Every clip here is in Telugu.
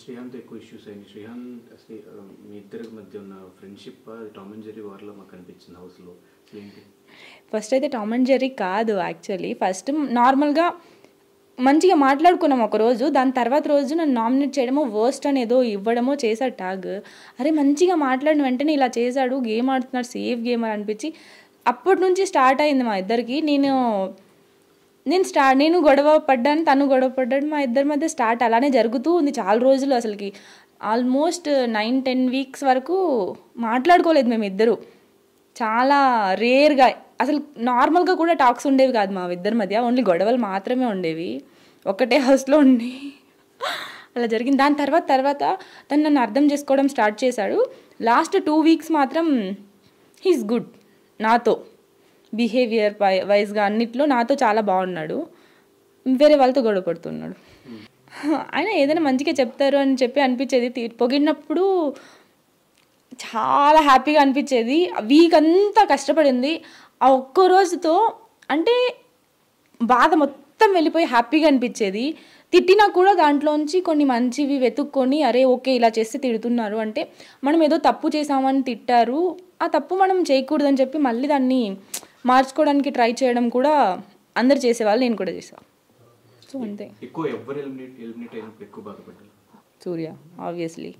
శ్రీహాంత్ ఎక్కువ ఇష్యూస్ అయింది శ్రీహాంత్ అసలు మీ ఇద్దరి మధ్య ఉన్న ఫ్రెండ్షిప్ టామ్ అండ్ జెరీ వారిలో మాకు అనిపించింది హౌస్లో ఫస్ట్ అయితే టామ్ అండ్ జెర్రీ కాదు యాక్చువల్లీ ఫస్ట్ నార్మల్గా మంచిగా మాట్లాడుకున్నాం ఒక రోజు దాని తర్వాత రోజు నన్ను నామినేట్ చేయడమో వర్స్ట్ అనేదో ఇవ్వడమో చేశాడు టాగ్ అరే మంచిగా మాట్లాడిన వెంటనే ఇలా చేశాడు గేమ్ ఆడుతున్నాడు సేఫ్ గేమర్ అనిపించి అప్పటి నుంచి స్టార్ట్ అయింది మా ఇద్దరికి నేను నేను స్టా నేను గొడవ పడ్డాను తను గొడవ పడ్డాడు మా ఇద్దరి మధ్య స్టార్ట్ అలానే జరుగుతూ ఉంది చాలా రోజులు అసలుకి ఆల్మోస్ట్ నైన్ టెన్ వీక్స్ వరకు మాట్లాడుకోలేదు మేమిద్దరు చాలా రేర్గా అసలు నార్మల్గా కూడా టాక్స్ ఉండేవి కాదు మా ఇద్దరి మధ్య ఓన్లీ గొడవలు మాత్రమే ఉండేవి ఒకటే హౌస్లో ఉండి అలా జరిగింది దాని తర్వాత తర్వాత తను నన్ను అర్థం చేసుకోవడం స్టార్ట్ చేశాడు లాస్ట్ టూ వీక్స్ మాత్రం హీస్ గుడ్ నాతో బిహేవియర్ వైజ్గా అన్నిట్లో నాతో చాలా బాగున్నాడు వేరే వాళ్ళతో గొడవ పడుతున్నాడు ఆయన ఏదైనా మంచిగా చెప్తారు అని చెప్పి అనిపించేది పొగిడినప్పుడు చాలా హ్యాపీగా అనిపించేది వీక్ అంతా కష్టపడింది ఆ ఒక్క రోజుతో అంటే బాధ మొత్తం వెళ్ళిపోయి హ్యాపీగా అనిపించేది తిట్టినా కూడా దాంట్లోంచి కొన్ని మంచివి వెతుక్కొని అరే ఓకే ఇలా చేస్తే తిడుతున్నారు అంటే మనం ఏదో తప్పు చేసామని తిట్టారు ఆ తప్పు మనం చేయకూడదని చెప్పి మళ్ళీ దాన్ని మార్చుకోవడానికి ట్రై చేయడం కూడా అందరు చేసేవాళ్ళు నేను కూడా చేసా సో అంతే సూర్య ఆబ్వియస్లీ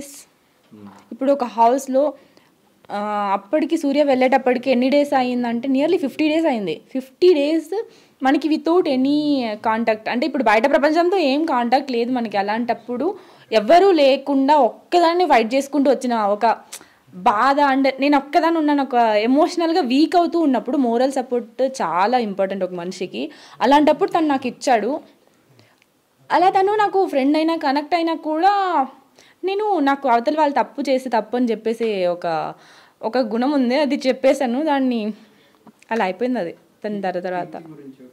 ఎస్ ఇప్పుడు ఒక హౌస్లో అప్పటికి సూర్య వెళ్ళేటప్పటికి ఎన్ని డేస్ అయిందంటే నియర్లీ ఫిఫ్టీ డేస్ అయింది ఫిఫ్టీ డేస్ మనకి వితౌట్ ఎనీ కాంటాక్ట్ అంటే ఇప్పుడు బయట ప్రపంచంతో ఏం కాంటాక్ట్ లేదు మనకి అలాంటప్పుడు ఎవ్వరూ లేకుండా ఒక్కదాన్ని ఫైట్ చేసుకుంటూ వచ్చిన ఒక బాధ అండ్ నేను ఒక్కదాని ఉన్నాను ఒక ఎమోషనల్గా వీక్ అవుతూ ఉన్నప్పుడు మోరల్ సపోర్ట్ చాలా ఇంపార్టెంట్ ఒక మనిషికి అలాంటప్పుడు తను నాకు ఇచ్చాడు అలా తను నాకు ఫ్రెండ్ అయినా కనెక్ట్ అయినా కూడా నేను నాకు అవతల వాళ్ళు తప్పు చేసి తప్పు అని చెప్పేసి ఒక ఒక గుణం ఉంది అది చెప్పేశాను దాన్ని అలా అయిపోయింది అది తన తర్వాత